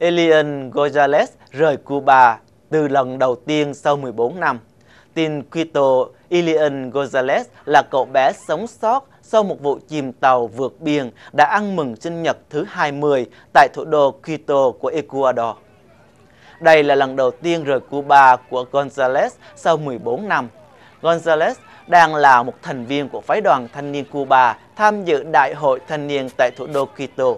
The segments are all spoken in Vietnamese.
Elian Gonzalez rời Cuba từ lần đầu tiên sau 14 năm. Tin Quito, Elian Gonzalez là cậu bé sống sót sau một vụ chìm tàu vượt biển đã ăn mừng sinh nhật thứ 20 tại thủ đô Quito của Ecuador. Đây là lần đầu tiên rời Cuba của Gonzalez sau 14 năm. Gonzalez đang là một thành viên của phái đoàn thanh niên Cuba tham dự Đại hội Thanh niên tại thủ đô Quito.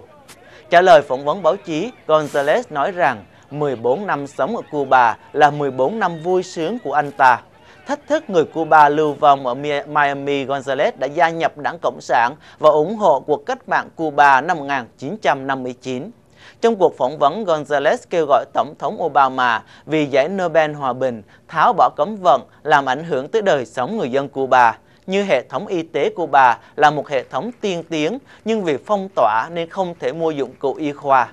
Trả lời phỏng vấn báo chí, Gonzalez nói rằng 14 năm sống ở Cuba là 14 năm vui sướng của anh ta. Thách thức người Cuba lưu vong ở Miami, Gonzalez đã gia nhập đảng Cộng sản và ủng hộ cuộc cách mạng Cuba năm 1959. Trong cuộc phỏng vấn, Gonzalez kêu gọi Tổng thống Obama vì giải Nobel Hòa Bình tháo bỏ cấm vận làm ảnh hưởng tới đời sống người dân Cuba như hệ thống y tế của bà là một hệ thống tiên tiến nhưng vì phong tỏa nên không thể mua dụng cụ y khoa.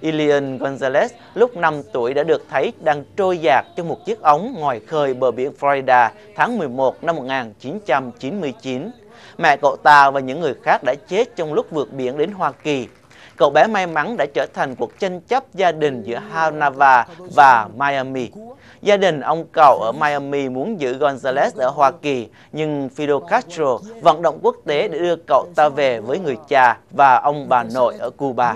Ilian Gonzalez lúc 5 tuổi đã được thấy đang trôi giạt trong một chiếc ống ngoài khơi bờ biển Florida tháng 11 năm 1999. Mẹ cậu ta và những người khác đã chết trong lúc vượt biển đến Hoa Kỳ cậu bé may mắn đã trở thành cuộc tranh chấp gia đình giữa Havana và Miami. Gia đình ông cậu ở Miami muốn giữ Gonzalez ở Hoa Kỳ, nhưng Fidel Castro vận động quốc tế để đưa cậu ta về với người cha và ông bà nội ở Cuba.